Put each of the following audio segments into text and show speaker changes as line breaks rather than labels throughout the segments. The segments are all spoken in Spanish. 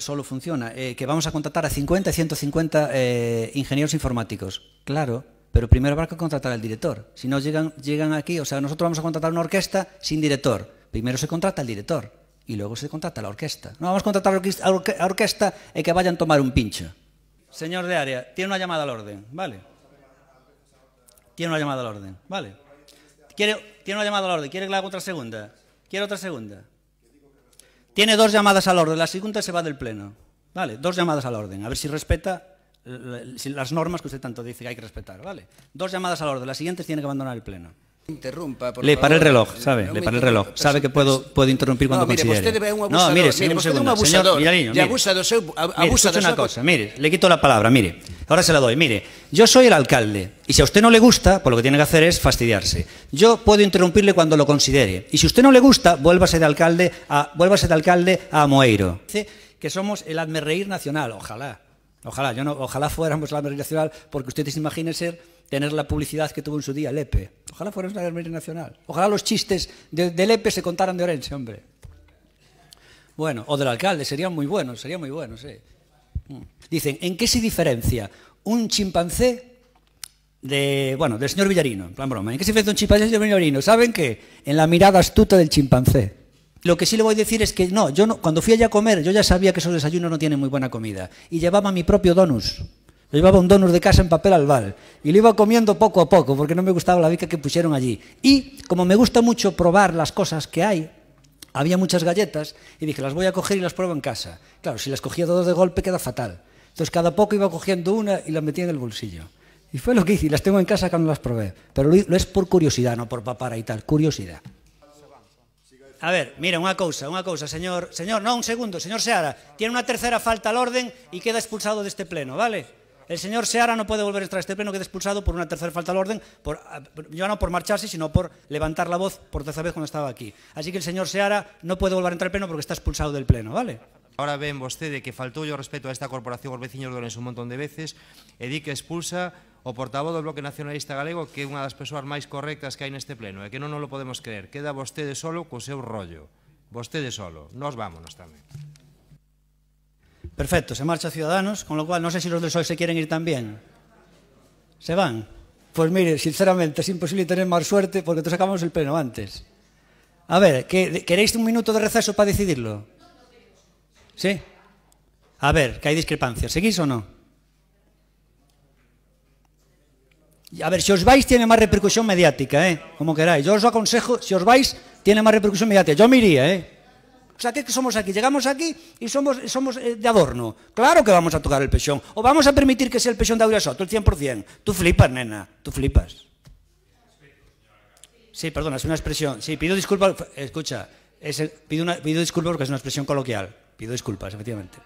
solo, funciona, eh, que vamos a contratar a 50 y 150 ingenieros informáticos. Claro, pero primero habrá que contratar al director. Si no llegan, llegan aquí, o sea, nosotros vamos a contratar una orquesta sin director. Primero se contrata al director y luego se contrata la orquesta. No vamos a contratar a orquesta, y que vayan a tomar un pincho. Señor de área, tiene una llamada al orden, ¿vale? Tiene una llamada al orden, ¿vale? tiene una llamada al orden, ¿quiere que le haga otra segunda? ¿Quiere otra segunda? Tiene dos llamadas al orden, la segunda se va del pleno. Vale, dos llamadas al orden, a ver si respeta eh, las normas que usted tanto dice que hay que respetar, ¿vale? Dos llamadas al orden, las siguientes tiene que abandonar el pleno le para el reloj, ¿sabe? le para el reloj. Sabe que puedo, puedo interrumpir cuando no, mire, considere. Usted un abusador, no, mire, señor, mire, abusador, una cosa, mire, le quito la palabra, mire. Ahora se la doy, mire. Yo soy el alcalde y si a usted no le gusta, por pues lo que tiene que hacer es fastidiarse. Yo puedo interrumpirle cuando lo considere. Y si a usted no le gusta, vuélvase de alcalde a, vuélvase de alcalde a Moeiro. Dice que somos el reír nacional, ojalá. Ojalá, yo no, ojalá fuéramos el admerreír nacional porque usted se ser tener la publicidad que tuvo en su día Lepe. Ojalá fuera una nacional. Ojalá los chistes de, Lepe se contaran de Orense, hombre. Bueno, o del alcalde, serían muy buenos, sería muy bueno. sí. Mm. Dicen, ¿en qué se diferencia un chimpancé de, bueno, del señor Villarino? En plan broma, ¿en qué se diferencia un chimpancé del señor Villarino? ¿Saben qué? En la mirada astuta del chimpancé. Lo que sí le voy a decir es que no, yo no, cuando fui allá a comer, yo ya sabía que esos desayunos no tienen muy buena comida. Y llevaba mi propio donus. Yo llevaba un donut de casa en papel albal y lo iba comiendo poco a poco porque no me gustaba la bica que pusieron allí. Y como me gusta mucho probar las cosas que hay, había muchas galletas y dije, las voy a coger y las pruebo en casa. Claro, si las cogía todas de golpe queda fatal. Entonces cada poco iba cogiendo una y las metía en el bolsillo. Y fue lo que hice, las tengo en casa cuando las probé. Pero lo, es por curiosidad, no por papara y tal, curiosidad. A ver, mira, una cosa, una cosa, señor, señor, no, un segundo, señor Seara, tiene una tercera falta al orden y queda expulsado de este pleno, vale? El señor Seara no puede volver a este pleno, que es expulsado por una tercera falta al orden, por, ah, ya no por marcharse, sino por levantar la voz por tercera vez cuando estaba aquí. Así que el señor Seara no puede volver a entrar al pleno porque está expulsado del pleno, ¿vale? Ahora ven vostede que faltó yo respeto a esta corporación aos veciños durante un montón de veces e di que expulsa o portavoz do Bloque Nacionalista Galego que é unha das persoas máis correctas que hai neste pleno e que non o lo podemos creer. Queda vostede solo co seu rollo. Vostede solo. Nos vámonos tamén. Perfecto, se marcha Ciudadanos, con lo cual no sé si los de PSOE se quieren ir también. ¿Se van? Pues mire, sinceramente es imposible tener más suerte porque todos acabamos el pleno antes. A ver, ¿queréis un minuto de receso para decidirlo? ¿Sí? A ver, que hay discrepancias. ¿Seguís o no? A ver, si os vais tiene más repercusión mediática, ¿eh? Como queráis. Yo os aconsejo, si os vais tiene más repercusión mediática. Yo me iría, ¿eh? O sea, ¿qué somos aquí? Llegamos aquí y somos, somos eh, de adorno. Claro que vamos a tocar el pechón. O vamos a permitir que sea el pechón de Aurea Soto, el 100%. Tú flipas, nena, tú flipas. Sí, perdona, es una expresión. Sí, pido disculpas, escucha, pido, pido disculpas porque es una expresión coloquial. Pido disculpas, efectivamente.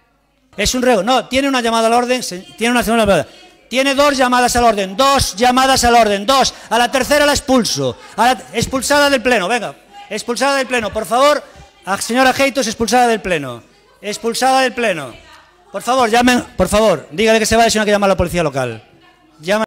Es un reo. No, tiene una llamada al orden, tiene una segunda llamada. Tiene dos llamadas al orden, dos llamadas al orden, dos. A la tercera la expulso. expulsada del pleno, venga. Expulsada del pleno, por favor. Ah, señora es expulsada del Pleno. Expulsada del Pleno. Por favor, llamen, por favor, dígale que se vaya si no que llamar a la policía local.